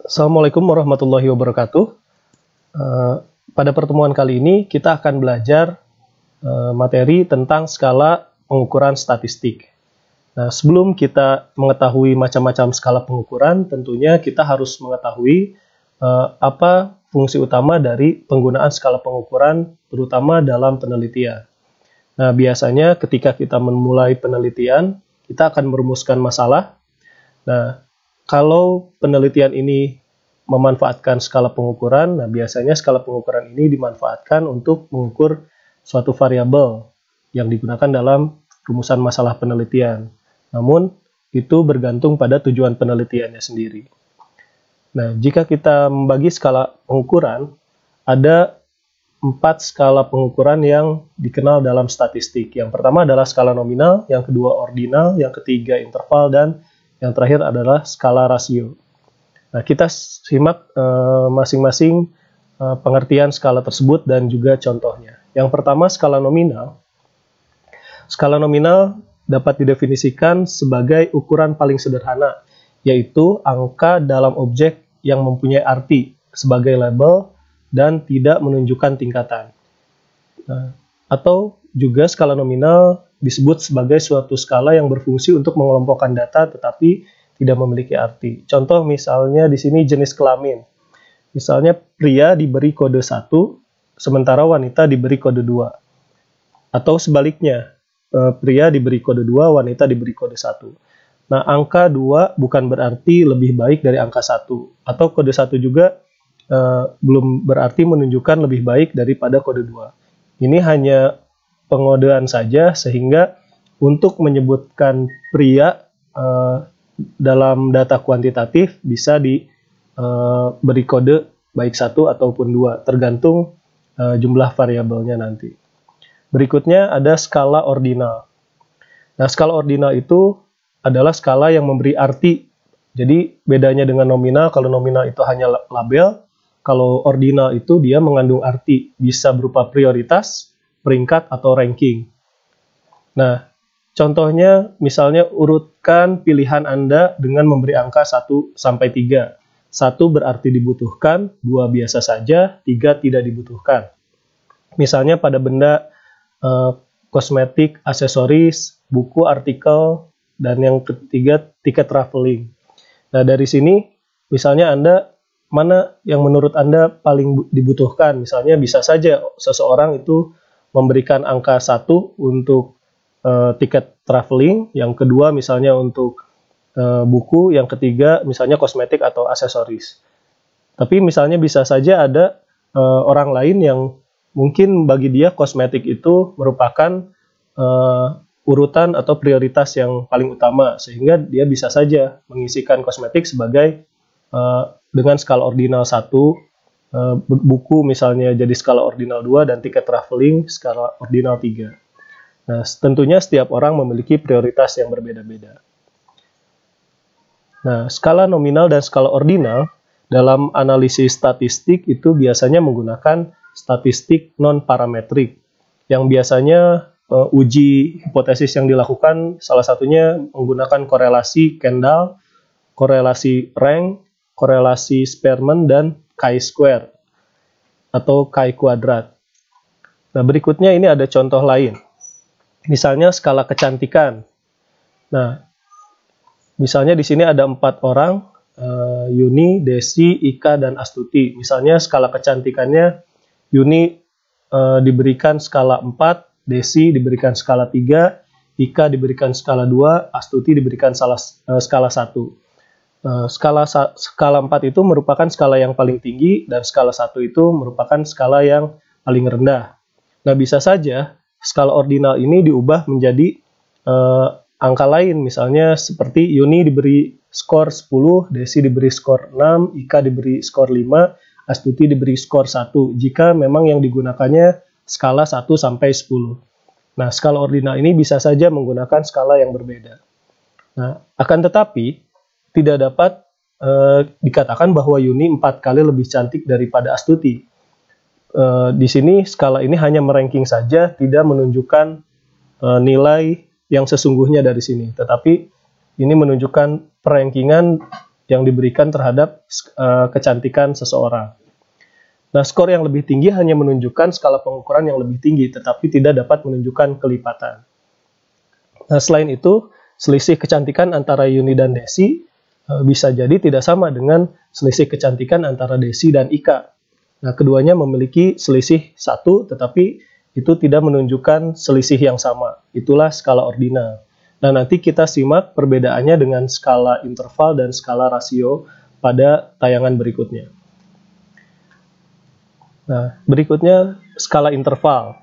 Assalamualaikum warahmatullahi wabarakatuh. Eh, pada pertemuan kali ini kita akan belajar eh, materi tentang skala pengukuran statistik. Nah, sebelum kita mengetahui macam-macam skala pengukuran, tentunya kita harus mengetahui eh, apa fungsi utama dari penggunaan skala pengukuran, terutama dalam penelitian. Nah, biasanya ketika kita memulai penelitian, kita akan merumuskan masalah. Nah, kalau penelitian ini memanfaatkan skala pengukuran, nah biasanya skala pengukuran ini dimanfaatkan untuk mengukur suatu variabel yang digunakan dalam rumusan masalah penelitian. Namun, itu bergantung pada tujuan penelitiannya sendiri. Nah, jika kita membagi skala pengukuran, ada empat skala pengukuran yang dikenal dalam statistik. Yang pertama adalah skala nominal, yang kedua ordinal, yang ketiga interval, dan yang terakhir adalah skala rasio. Nah, kita simak eh, masing-masing uh, uh, pengertian skala tersebut dan juga contohnya. Yang pertama, skala nominal. Skala nominal dapat didefinisikan sebagai ukuran paling sederhana, yaitu angka dalam objek yang mempunyai arti sebagai label dan tidak menunjukkan tingkatan. Nah, atau juga skala nominal disebut sebagai suatu skala yang berfungsi untuk mengelompokkan data tetapi tidak memiliki arti. Contoh misalnya di sini jenis kelamin. Misalnya pria diberi kode 1, sementara wanita diberi kode 2. Atau sebaliknya, eh, pria diberi kode 2, wanita diberi kode 1. Nah, angka 2 bukan berarti lebih baik dari angka 1. Atau kode 1 juga eh, belum berarti menunjukkan lebih baik daripada kode 2. Ini hanya pengodean saja sehingga untuk menyebutkan pria uh, dalam data kuantitatif bisa diberi eh, uh, kode baik satu ataupun dua tergantung uh, jumlah variabelnya nanti. Berikutnya ada skala ordinal. Nah, skala ordinal itu adalah skala yang memberi arti. Jadi bedanya dengan nominal, kalau nominal itu hanya label, kalau ordinal itu dia mengandung arti, bisa berupa prioritas, peringkat atau ranking. Nah, contohnya misalnya urutkan pilihan Anda dengan memberi angka 1 sampai 3. 1 berarti dibutuhkan, 2 biasa saja, 3 tidak dibutuhkan. Misalnya pada benda eh, kosmetik, aksesoris, buku, artikel, dan yang ketiga tiket traveling. Nah, dari sini misalnya Anda mana yang menurut Anda paling dibutuhkan? Misalnya bisa saja seseorang itu memberikan angka satu untuk uh, tiket traveling, yang kedua misalnya untuk uh, buku, yang ketiga misalnya kosmetik atau aksesoris. Tapi misalnya bisa saja ada uh, orang lain yang mungkin bagi dia kosmetik itu merupakan uh, urutan atau prioritas yang paling utama, sehingga dia bisa saja mengisikan kosmetik sebagai uh, dengan skala ordinal satu. Eh, buku misalnya jadi skala ordinal 2 dan tiket traveling skala ordinal 3. Nah, tentunya setiap orang memiliki prioritas yang berbeda-beda. Nah, skala nominal dan skala ordinal dalam analisis statistik itu biasanya menggunakan statistik non-parametrik yang biasanya uh, uji hipotesis yang dilakukan salah satunya menggunakan korelasi Kendall, korelasi rank, korelasi Spearman, dan chi square atau chi kuadrat. Nah, berikutnya ini ada contoh lain. Misalnya skala kecantikan. Nah, misalnya di sini ada empat orang, uh, Yuni, Desi, Ika, dan Astuti. Misalnya skala kecantikannya, Yuni uh, diberikan skala 4, Desi diberikan skala 3, Ika diberikan skala 2, Astuti diberikan eh, skala, uh, 1. Eh, skala skala 4 itu merupakan skala yang paling tinggi dan skala 1 itu merupakan skala yang paling rendah. Nah, bisa saja skala ordinal ini diubah menjadi uh, angka lain, misalnya seperti Yuni diberi skor 10, Desi diberi skor 6, Ika diberi skor 5, Astuti diberi skor 1, jika memang yang digunakannya skala 1 sampai 10. Nah, skala ordinal ini bisa saja menggunakan skala yang berbeda. Nah, akan tetapi, tidak dapat e, dikatakan bahwa Yuni empat kali lebih cantik daripada Astuti. E, di sini skala ini hanya meranking saja, tidak menunjukkan e, nilai yang sesungguhnya dari sini. Tetapi ini menunjukkan perankingan yang diberikan terhadap e, kecantikan seseorang. Nah, skor yang lebih tinggi hanya menunjukkan skala pengukuran yang lebih tinggi, tetapi tidak dapat menunjukkan kelipatan. Nah, selain itu, selisih kecantikan antara Yuni dan Desi E, bisa jadi tidak sama dengan selisih kecantikan antara Desi dan Ika. Nah, keduanya memiliki selisih satu, tetapi itu tidak menunjukkan selisih yang sama. Itulah skala ordinal. Nah, nanti kita simak perbedaannya dengan skala interval dan skala rasio pada tayangan berikutnya. Nah, berikutnya skala interval.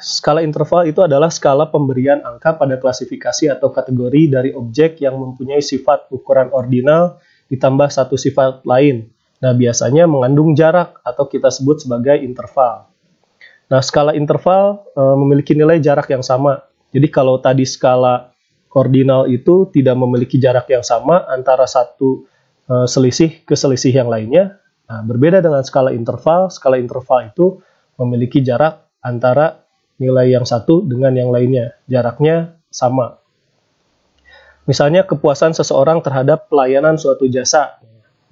Skala interval itu adalah skala pemberian angka pada klasifikasi atau kategori dari objek yang mempunyai sifat ukuran ordinal ditambah satu sifat lain. Nah, biasanya mengandung jarak atau kita sebut sebagai interval. Nah, skala interval e, memiliki nilai jarak yang sama. Jadi kalau tadi skala ordinal itu tidak memiliki jarak yang sama antara satu e, selisih ke selisih yang lainnya. Nah, berbeda dengan skala interval, skala interval itu memiliki jarak antara nilai yang satu dengan yang lainnya. Jaraknya sama. Misalnya kepuasan seseorang terhadap pelayanan suatu jasa.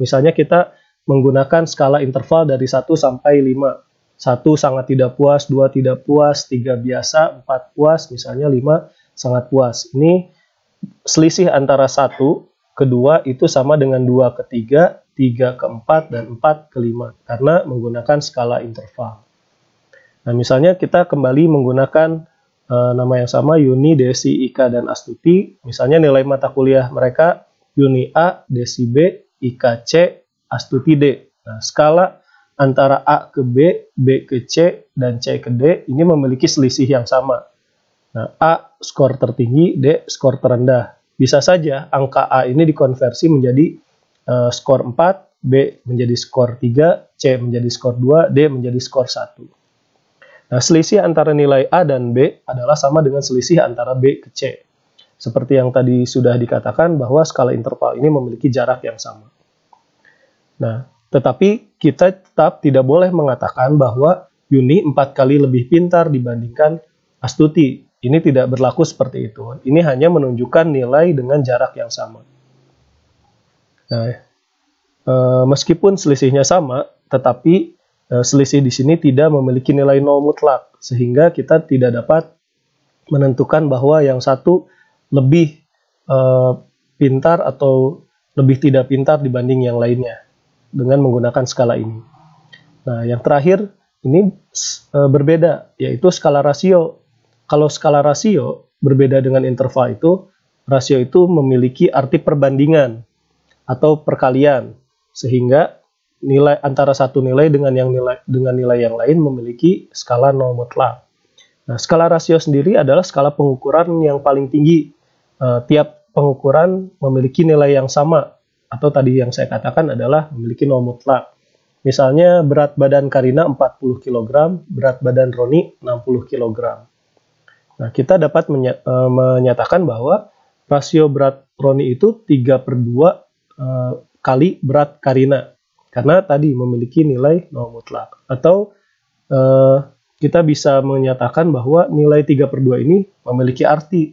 Misalnya kita menggunakan skala interval dari 1 sampai 5. 1 sangat tidak puas, 2 tidak puas, 3 biasa, 4 puas, misalnya 5 sangat puas. Ini selisih antara 1 ke 2 itu sama dengan 2 ke 3, 3 ke 4, dan 4 ke 5. Karena menggunakan skala interval. Nah, misalnya kita kembali menggunakan e, nama yang sama Uni, Desi, Ika, dan Astuti. Misalnya nilai mata kuliah mereka Uni A, Desi B, Ika C, Astuti D. Nah, skala antara A ke B, B ke C, dan C ke D ini memiliki selisih yang sama. Nah, A skor tertinggi, D skor terendah. Bisa saja angka A ini dikonversi menjadi e, skor 4, B menjadi skor 3, C menjadi skor 2, D menjadi skor 1. Nah, selisih antara nilai A dan B adalah sama dengan selisih antara B ke C. Seperti yang tadi sudah dikatakan bahwa skala interval ini memiliki jarak yang sama. Nah, tetapi kita tetap tidak boleh mengatakan bahwa Yuni empat kali lebih pintar dibandingkan Astuti. Ini tidak berlaku seperti itu. Ini hanya menunjukkan nilai dengan jarak yang sama. Nah, eh, meskipun selisihnya sama, tetapi Eh, selisih di sini tidak memiliki nilai nol mutlak sehingga kita tidak dapat menentukan bahwa yang satu lebih uh, pintar atau lebih tidak pintar dibanding yang lainnya dengan menggunakan skala ini. Nah, yang terakhir ini e, berbeda yaitu skala rasio. Kalau skala rasio berbeda dengan interval itu, rasio itu memiliki arti perbandingan atau perkalian sehingga nilai antara satu nilai dengan yang nilai dengan nilai yang lain memiliki skala nol mutlak. Nah, skala rasio sendiri adalah skala pengukuran yang paling tinggi. Uh, tiap pengukuran memiliki nilai yang sama atau tadi yang saya katakan adalah memiliki nol mutlak. Misalnya berat badan Karina 40 kg, berat badan Roni 60 kg. Nah, kita dapat eh, menyatakan bahwa rasio berat Roni itu 3 per 2 eh, kali berat Karina. Karena tadi memiliki nilai nol mutlak. Atau eh, kita bisa menyatakan bahwa nilai 3 per 2 ini memiliki arti.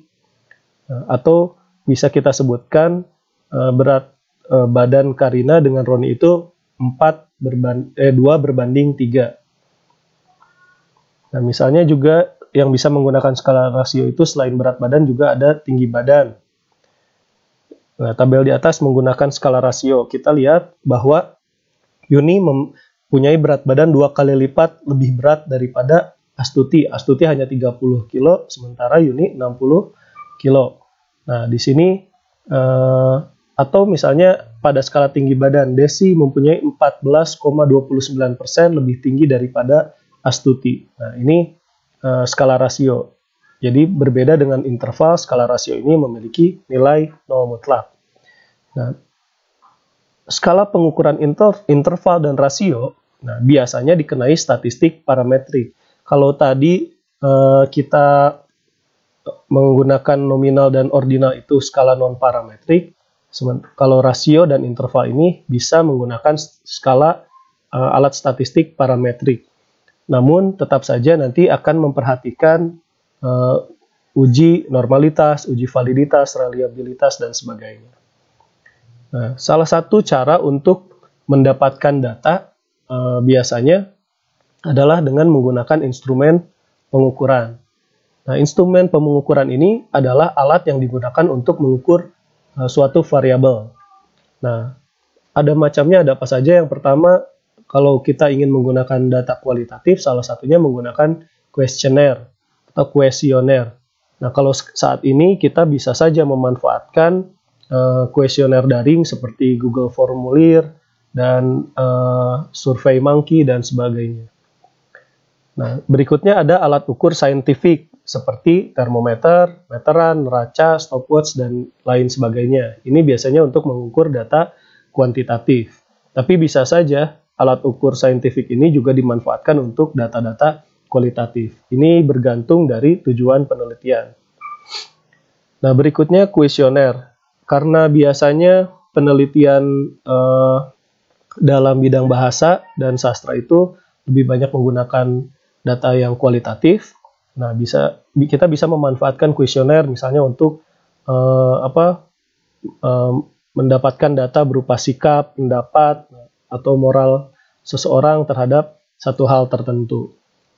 Eh, atau bisa kita sebutkan eh, berat eh, badan Karina dengan Roni itu 4 berban eh, 2 berbanding 3. Nah, misalnya juga yang bisa menggunakan skala rasio itu selain berat badan juga ada tinggi badan. Nah, tabel di atas menggunakan skala rasio. Kita lihat bahwa Yuni mempunyai berat badan dua kali lipat lebih berat daripada Astuti. Astuti hanya 30 kilo, sementara Yuni 60 kilo. Nah, di sini uh, atau misalnya pada skala tinggi badan, Desi mempunyai 14,29% lebih tinggi daripada Astuti. Nah, ini uh, skala rasio. Jadi berbeda dengan interval, skala rasio ini memiliki nilai nol mutlak. Nah, skala pengukuran inter interval dan rasio, nah biasanya dikenai statistik parametrik. Kalau tadi eh, kita menggunakan nominal dan ordinal itu skala non parametrik, kalau rasio dan interval ini bisa menggunakan skala eh, alat statistik parametrik. Namun tetap saja nanti akan memperhatikan eh, uji normalitas, uji validitas, reliabilitas dan sebagainya. Nah, salah satu cara untuk mendapatkan data eh, biasanya adalah dengan menggunakan instrumen pengukuran. Nah, instrumen pengukuran ini adalah alat yang digunakan untuk mengukur eh, suatu variabel. Nah, ada macamnya ada apa saja? Yang pertama, kalau kita ingin menggunakan data kualitatif, salah satunya menggunakan kuesioner atau kuesioner. Nah, kalau saat ini kita bisa saja memanfaatkan Eh, kuesioner uh, daring seperti Google Formulir dan uh, Survey Monkey dan sebagainya. Nah, berikutnya ada alat ukur saintifik seperti termometer, meteran, raca, stopwatch, dan lain sebagainya. Ini biasanya untuk mengukur data kuantitatif. Tapi bisa saja alat ukur saintifik ini juga dimanfaatkan untuk data-data kualitatif. Ini bergantung dari tujuan penelitian. Nah, berikutnya kuesioner karena biasanya penelitian uh, dalam bidang bahasa dan sastra itu lebih banyak menggunakan data yang kualitatif. Nah, bisa kita bisa memanfaatkan kuesioner misalnya untuk uh, apa uh, mendapatkan data berupa sikap, pendapat atau moral seseorang terhadap satu hal tertentu.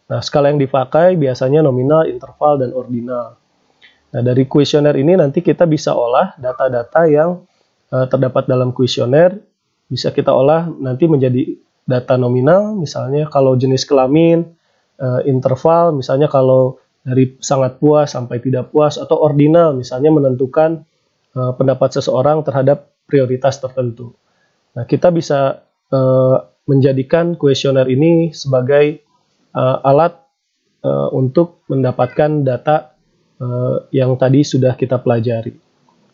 Nah, skala yang dipakai biasanya nominal, interval, dan ordinal. Nah, dari kuesioner ini nanti kita bisa olah data-data yang uh, terdapat dalam kuesioner bisa kita olah nanti menjadi data nominal misalnya kalau jenis kelamin, uh, interval misalnya kalau dari sangat puas sampai tidak puas atau ordinal misalnya menentukan uh, pendapat seseorang terhadap prioritas tertentu. Nah, kita bisa uh, menjadikan kuesioner ini sebagai uh, alat uh, untuk mendapatkan data uh, yang tadi sudah kita pelajari.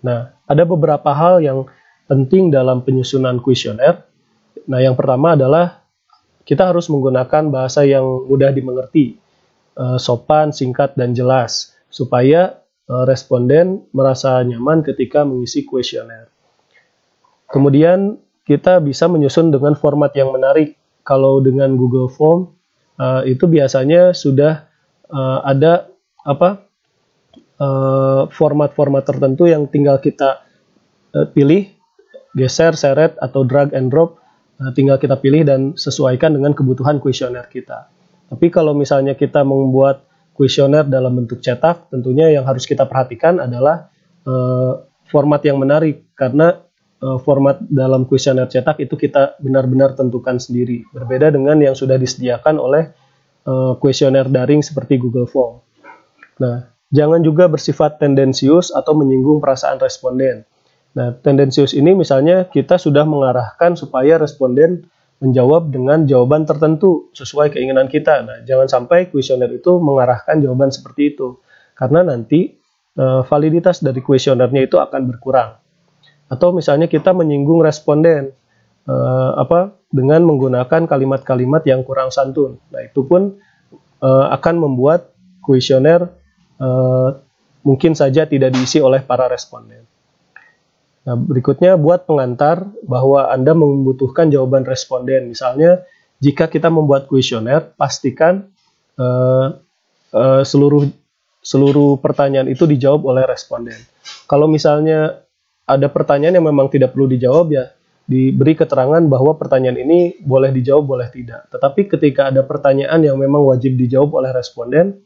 Nah, ada beberapa hal yang penting dalam penyusunan kuesioner. Nah, yang pertama adalah kita harus menggunakan bahasa yang mudah dimengerti, uh, sopan, singkat, dan jelas, supaya uh, responden merasa nyaman ketika mengisi kuesioner. Kemudian kita bisa menyusun dengan format yang menarik. Kalau dengan Google Form uh, itu biasanya sudah uh, ada apa Eh, format-format uh, tertentu yang tinggal kita uh, pilih, geser, seret, atau drag and drop, uh, tinggal kita pilih dan sesuaikan dengan kebutuhan kuesioner kita. Tapi kalau misalnya kita membuat kuesioner dalam bentuk cetak, tentunya yang harus kita perhatikan adalah uh, format yang menarik karena uh, format dalam kuesioner cetak itu kita benar-benar tentukan sendiri. Berbeda dengan yang sudah disediakan oleh kuesioner uh, daring seperti Google Form. Nah, Jangan juga bersifat tendensius atau menyinggung perasaan responden. Nah, tendensius ini misalnya kita sudah mengarahkan supaya responden menjawab dengan jawaban tertentu sesuai keinginan kita. Nah, jangan sampai kuesioner itu mengarahkan jawaban seperti itu. Karena nanti e, validitas dari kuesionernya itu akan berkurang. Atau misalnya kita menyinggung responden e, apa dengan menggunakan kalimat-kalimat yang kurang santun. Nah, itu pun e, akan membuat kuesioner Eh, mungkin saja tidak diisi oleh para responden. Nah, berikutnya buat pengantar bahwa Anda membutuhkan jawaban responden. Misalnya, jika kita membuat kuesioner, pastikan uh, uh, seluruh seluruh pertanyaan itu dijawab oleh responden. Kalau misalnya ada pertanyaan yang memang tidak perlu dijawab ya, diberi keterangan bahwa pertanyaan ini boleh dijawab, boleh tidak. Tetapi ketika ada pertanyaan yang memang wajib dijawab oleh responden,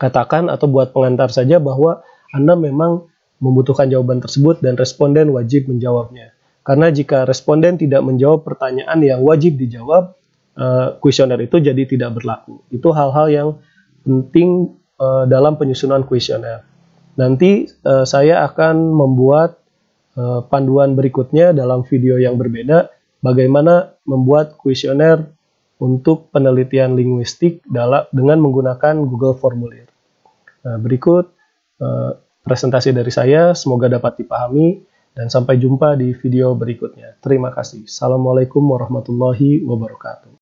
katakan atau buat pengantar saja bahwa Anda memang membutuhkan jawaban tersebut dan responden wajib menjawabnya. Karena jika responden tidak menjawab pertanyaan yang wajib dijawab, eh, kuesioner uh, itu jadi tidak berlaku. Itu hal-hal yang penting uh, dalam penyusunan kuesioner. Nanti uh, saya akan membuat panduan berikutnya dalam video yang berbeda bagaimana membuat kuesioner untuk penelitian linguistik dalam, dengan menggunakan Google Formulir. Nah, berikut eh, presentasi dari saya, semoga dapat dipahami, dan sampai jumpa di video berikutnya. Terima kasih. Assalamualaikum warahmatullahi wabarakatuh.